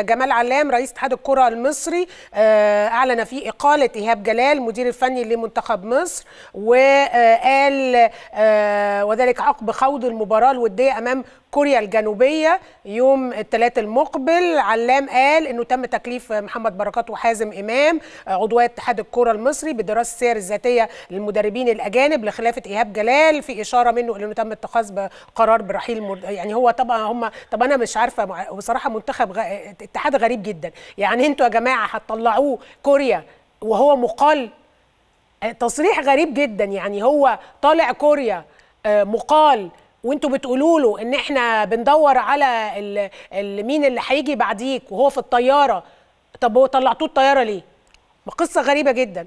جمال علام رئيس اتحاد الكرة المصري آه، أعلن في إقالة إيهاب جلال مدير الفني لمنتخب مصر وقال آه، وذلك عقب خوض المباراة الودية أمام كوريا الجنوبيه يوم الثلاث المقبل علام قال انه تم تكليف محمد بركات وحازم امام آه، عضوية اتحاد الكره المصري بدراسه السير الذاتيه للمدربين الاجانب لخلافه ايهاب جلال في اشاره منه انه تم اتخاذ قرار برحيل مر... يعني هو طبعا هم طب انا مش عارفه بصراحه منتخب غ... اتحاد غريب جدا يعني انتوا يا جماعه هتطلعوه كوريا وهو مقال آه، تصريح غريب جدا يعني هو طالع كوريا آه، مقال وانتوا بتقولوا له ان احنا بندور على مين اللي هيجي بعديك وهو في الطياره طب هو طلعتوه الطياره ليه؟ قصه غريبه جدا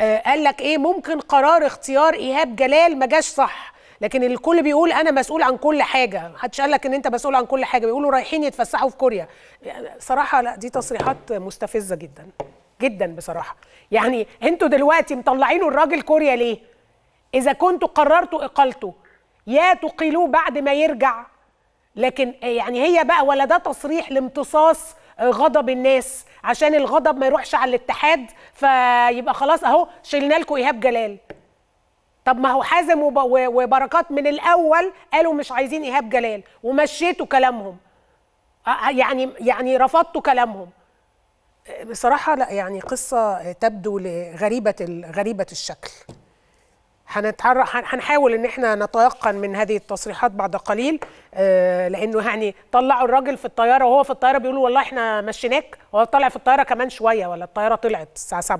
آه قال لك ايه ممكن قرار اختيار ايهاب جلال ما جاش صح لكن الكل بيقول انا مسؤول عن كل حاجه محدش قال لك ان انت مسؤول عن كل حاجه بيقولوا رايحين يتفسحوا في كوريا صراحه لا دي تصريحات مستفزه جدا جدا بصراحه يعني انتوا دلوقتي مطلعينه الراجل كوريا ليه اذا كنتوا قررتوا اقالته يا تقيلوه بعد ما يرجع لكن آه، يعني هي بقى ولا ده تصريح لامتصاص آه، غضب الناس عشان الغضب ما يروحش على الاتحاد فيبقى خلاص اهو شلنا لكم ايهاب جلال طب ما هو حازم وبركات من الاول قالوا مش عايزين ايهاب جلال ومشيتوا كلامهم آه، يعني يعني رفضتوا كلامهم بصراحه لا يعني قصه تبدو غريبه غريبه الشكل هنحاول ان احنا نتيقن من هذه التصريحات بعد قليل آه لانه يعني طلعوا الراجل في الطياره وهو في الطياره بيقولوا والله احنا مشيناك وهو طالع في الطياره كمان شويه ولا الطياره طلعت الساعه 7